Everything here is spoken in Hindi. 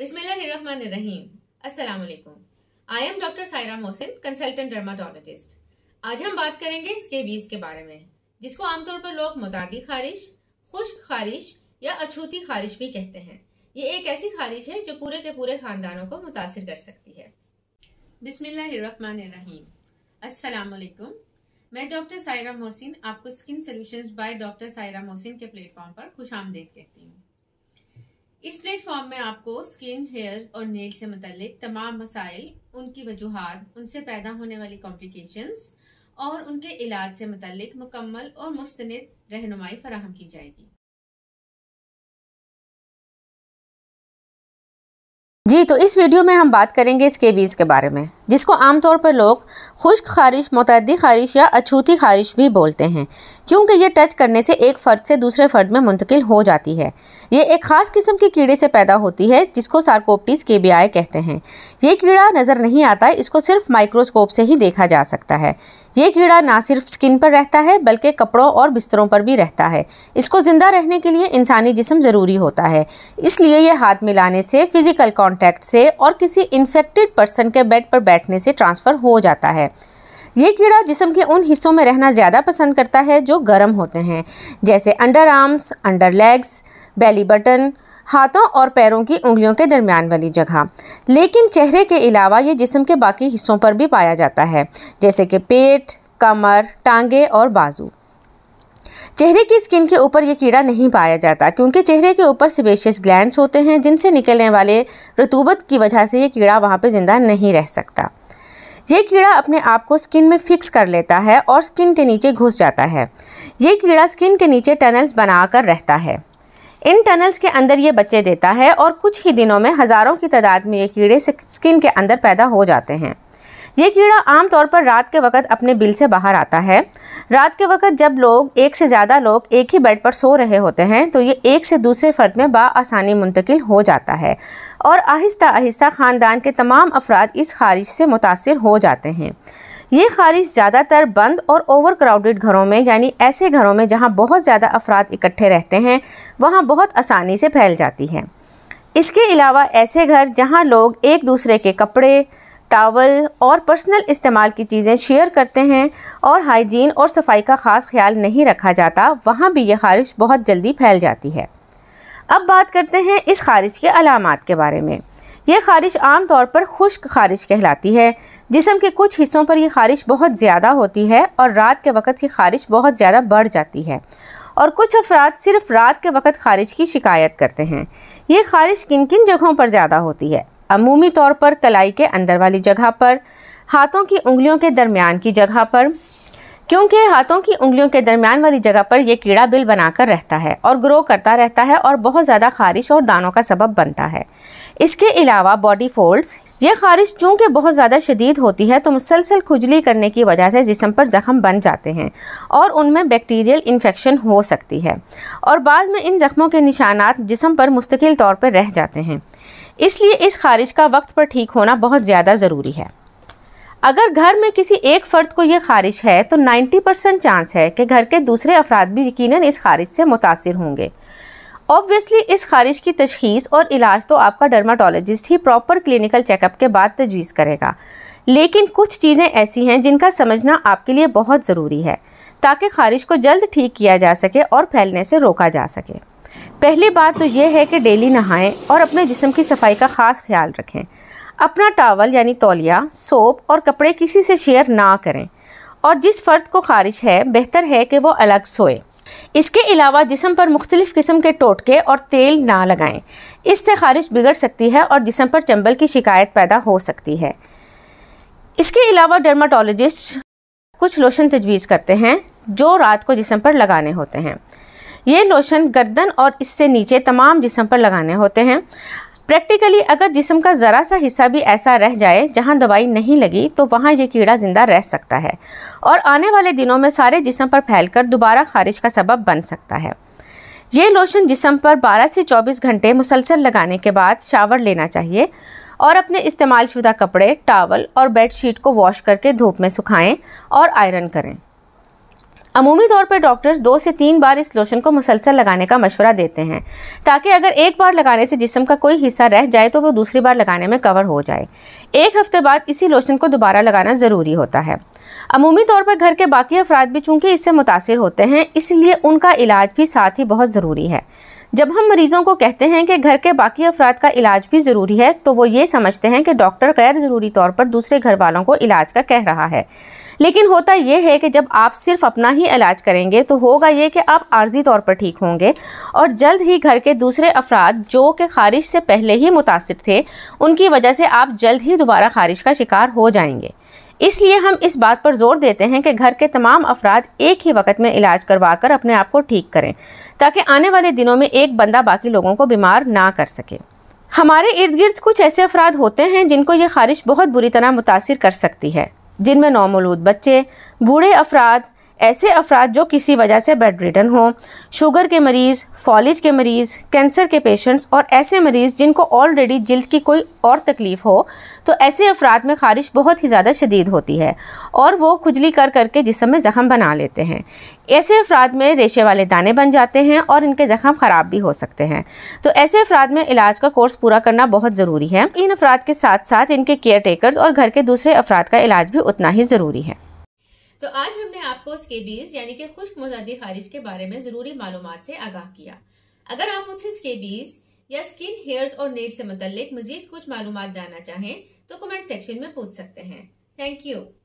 बिस्मिल्लाहिर्रहमानिर्रहीम अस्सलाम वालेकुम I am doctor Saira Mohsin consultant dermatologist आज हम बात करेंगे स्केबीज के बारे में जिसको आमतौर पर लोग मुतादी खारिश खुश्क खारिश या अछूती खारिश भी कहते हैं ये एक ऐसी खारिश है जो पूरे के पूरे खानदानों को मुतासर कर सकती है अस्सलाम वालेकुम मैं डॉक्टर सायरा मोहसिन आपको skin solutions by doctor Saira Mohsin के प्लेटफॉर्म पर खुश आमदेद कहती हूँ इस प्लेटफॉर्म में आपको स्किन हेयर और नेल से मुतालिक तमाम मसाइल उनकी वजूहत उनसे पैदा होने वाली कॉम्प्लिकेशंस और उनके इलाज से मतलब मुकम्मल और मुस्तंद रहनुमाई फराहम की जाएगी जी तो इस वीडियो में हम बात करेंगे स्केबीज के बारे में जिसको आमतौर पर लोग खुश्क खारिश मतदी खारिश या अछूती खारिश भी बोलते हैं क्योंकि ये टच करने से एक फ़र्द से दूसरे फ़र्द में मुंतकिल हो जाती है ये एक ख़ास किस्म के कीड़े से पैदा होती है जिसको सार्कोप्टिस के बी कहते हैं ये कीड़ा नज़र नहीं आता इसको सिर्फ माइक्रोस्कोप से ही देखा जा सकता है ये कीड़ा ना सिर्फ स्किन पर रहता है बल्कि कपड़ों और बिस्तरों पर भी रहता है इसको ज़िंदा रहने के लिए इंसानी जिसम ज़रूरी होता है इसलिए यह हाथ मिलाने से फ़िज़िकल कॉन्ट कॉन्टैक्ट से और किसी इन्फेक्टेड पर्सन के बेड पर बैठने से ट्रांसफ़र हो जाता है ये कीड़ा जिसम के उन हिस्सों में रहना ज़्यादा पसंद करता है जो गर्म होते हैं जैसे underarms under legs belly button हाथों और पैरों की उंगलियों के दरमियान वाली जगह लेकिन चेहरे के अलावा ये जिसम के बाकी हिस्सों पर भी पाया जाता है जैसे कि पेट कमर टांगे और बाजू चेहरे की स्किन के ऊपर ये कीड़ा नहीं पाया जाता क्योंकि चेहरे के ऊपर सिबेशियस ग्लैंड्स होते हैं जिनसे निकलने वाले रतूबत की वजह से ये कीड़ा वहाँ पर ज़िंदा नहीं रह सकता ये कीड़ा अपने आप को स्किन में फिक्स कर लेता है और स्किन के नीचे घुस जाता है ये कीड़ा स्किन के नीचे टनल्स बनाकर रहता है इन टनल्स के अंदर ये बच्चे देता है और कुछ ही दिनों में हज़ारों की तादाद में ये कीड़े स्किन के अंदर पैदा हो जाते हैं ये कीड़ा आमतौर पर रात के वक्त अपने बिल से बाहर आता है रात के वक्त जब लोग एक से ज़्यादा लोग एक ही बेड पर सो रहे होते हैं तो ये एक से दूसरे फर्द में बासानी मुंतकिल हो जाता है और आहिस्ता आहिस्ता ख़ानदान के तमाम अफराद इस खारिश से मुतासर हो जाते हैं ये खारिश ज़्यादातर बंद और ओवर क्राउडेड घरों में यानी ऐसे घरों में जहाँ बहुत ज़्यादा अफराद इकट्ठे रहते हैं वहाँ बहुत आसानी से फैल जाती है इसके अलावा ऐसे घर जहाँ लोग एक दूसरे के कपड़े टावल और पर्सनल इस्तेमाल की चीज़ें शेयर करते हैं और हाइजीन और सफाई का ख़ास ख्याल नहीं रखा जाता वहाँ भी ये खारिश बहुत जल्दी फैल जाती है अब बात करते हैं इस खारिज के अलामत के बारे में यह खारिश आम तौर पर खुश्क खारिश कहलाती है जिसम के कुछ हिस्सों पर यह खारिश बहुत ज़्यादा होती है और रात के वक्त ये खारिश बहुत ज़्यादा बढ़ जाती है और कुछ अफराद सिर्फ रात के वक्त खारिश की शिकायत करते हैं ये खारिश किन किन जगहों पर ज़्यादा होती है अमूमी तौर पर कलाई के अंदर वाली जगह पर हाथों की उंगलियों के दरमियान की जगह पर क्योंकि हाथों की उंगलियों के दरमियान वाली जगह पर यह कीड़ा बिल बनाकर रहता है और ग्रो करता रहता है और बहुत ज़्यादा खारिश और दानों का सबब बनता है इसके अलावा बॉडी फोल्ड्स यह खारिश चूँकि बहुत ज़्यादा शदीद होती है तो मुसलसल खुजली करने की वजह से जिसम पर ज़ख़म बन जाते हैं और उनमें बैक्टीरियल इन्फेक्शन हो सकती है और बाद में इन ज़ख़मों के निशानात जिसम पर मुस्तकिल तौर पर रह जाते हैं इसलिए इस खारिज का वक्त पर ठीक होना बहुत ज़्यादा ज़रूरी है अगर घर में किसी एक फ़र्द को यह खारिज है तो 90 परसेंट चांस है कि घर के दूसरे अफराद भी यकीन इस खारिज से मुतासर होंगे ऑब्वियसली इस खारिज की तशखीस और इलाज तो आपका डर्माटोलॉजिस्ट ही प्रॉपर क्लिनिकल चेकअप के बाद तजवीज़ करेगा लेकिन कुछ चीज़ें ऐसी हैं जिनका समझना आपके लिए बहुत ज़रूरी है ताकि खारिश को जल्द ठीक किया जा सके और फैलने से रोका जा सके पहली बात तो यह है कि डेली नहाएं और अपने जिसम की सफाई का ख़ास ख्याल रखें अपना टावल यानी तौलिया सोप और कपड़े किसी से शेयर ना करें और जिस फ़र्द को खारिश है बेहतर है कि वो अलग सोए इसके अलावा जिसम पर मुख्तलिफ़ किस्म के टोटके और तेल ना लगाएं इससे खारिश बिगड़ सकती है और जिसम पर चंबल की शिकायत पैदा हो सकती है इसके अलावा डर्माटोलॉजिस्ट कुछ लोशन तजवीज़ करते हैं जो रात को जिसम पर लगाने होते हैं ये लोशन गर्दन और इससे नीचे तमाम जिसम पर लगाने होते हैं प्रैक्टिकली अगर जिसम का ज़रा सा हिस्सा भी ऐसा रह जाए जहाँ दवाई नहीं लगी तो वहाँ ये कीड़ा ज़िंदा रह सकता है और आने वाले दिनों में सारे जिसम पर फैलकर दोबारा खारिज का सबब बन सकता है ये लोशन जिसम पर 12 से 24 घंटे मुसलसल लगाने के बाद शावर लेना चाहिए और अपने इस्तेमाल शुदा कपड़े टावल और बेडशीट को वॉश करके धूप में सुखाएँ और आयरन करें अमूमी तौर पर डॉक्टर्स दो से तीन बार इस लोशन को मुसलसल लगाने का मशवरा देते हैं ताकि अगर एक बार लगाने से जिसम का कोई हिस्सा रह जाए तो वो दूसरी बार लगाने में कवर हो जाए एक हफ्ते बाद इसी लोशन को दोबारा लगाना ज़रूरी होता है अमूमी तौर पर घर के बाकी अफराद भी चूँकि इससे मुतासर होते हैं इसलिए उनका इलाज भी साथ ही बहुत ज़रूरी है जब हम मरीज़ों को कहते हैं कि घर के बाकी अफराद का इलाज भी ज़रूरी है तो वो ये समझते हैं कि डॉक्टर गैर ज़रूरी तौर पर दूसरे घर वालों को इलाज का कह रहा है लेकिन होता यह है कि जब आप सिर्फ अपना ही इलाज करेंगे तो होगा ये कि आप आर्जी तौर पर ठीक होंगे और जल्द ही घर के दूसरे अफराद जो कि ख़ारिश से पहले ही मुतासर थे उनकी वजह से आप जल्द ही दोबारा ख़ारिश का शिकार हो जाएंगे इसलिए हम इस बात पर जोर देते हैं कि घर के तमाम अफराद एक ही वक्त में इलाज करवा कर अपने आप को ठीक करें ताकि आने वाले दिनों में एक बंदा बाकी लोगों को बीमार ना कर सके हमारे इर्द गिर्द कुछ ऐसे अफराद होते हैं जिनको ये खारिश बहुत बुरी तरह मुतासर कर सकती है जिनमें नौमलूद बच्चे बूढ़े अफराद ऐसे अफराद जो किसी वजह से बेड रिटर्न हों शुगर के मरीज़ फॉलिज के मरीज़ कैंसर के पेशेंट्स और ऐसे मरीज़ जिनको ऑलरेडी जल्द की कोई और तकलीफ़ हो तो ऐसे अफराद में ख़ारिश बहुत ही ज़्यादा शदीद होती है और वो खुजली कर करके जिसम में ज़ख़म बना लेते हैं ऐसे अफराद में रेशे वाले दाने बन जाते हैं और इनके ज़ख़म ख़राब भी हो सकते हैं तो ऐसे अफराद में इलाज का कोर्स पूरा करना बहुत ज़रूरी है इन अफराद के साथ साथ इनके केयर टेकर्स और घर के दूसरे अफराद का इलाज भी उतना ही ज़रूरी है तो आज हमने आपको स्केबीज यानी कि खुश्क मजादी खारिज के बारे में ज़रूरी मालूम से आगाह किया अगर आप मुझसे स्केबीज या स्किन हेयर्स और नेट से मुतल मजीद कुछ मालूम जानना चाहें तो कमेंट सेक्शन में पूछ सकते हैं थैंक यू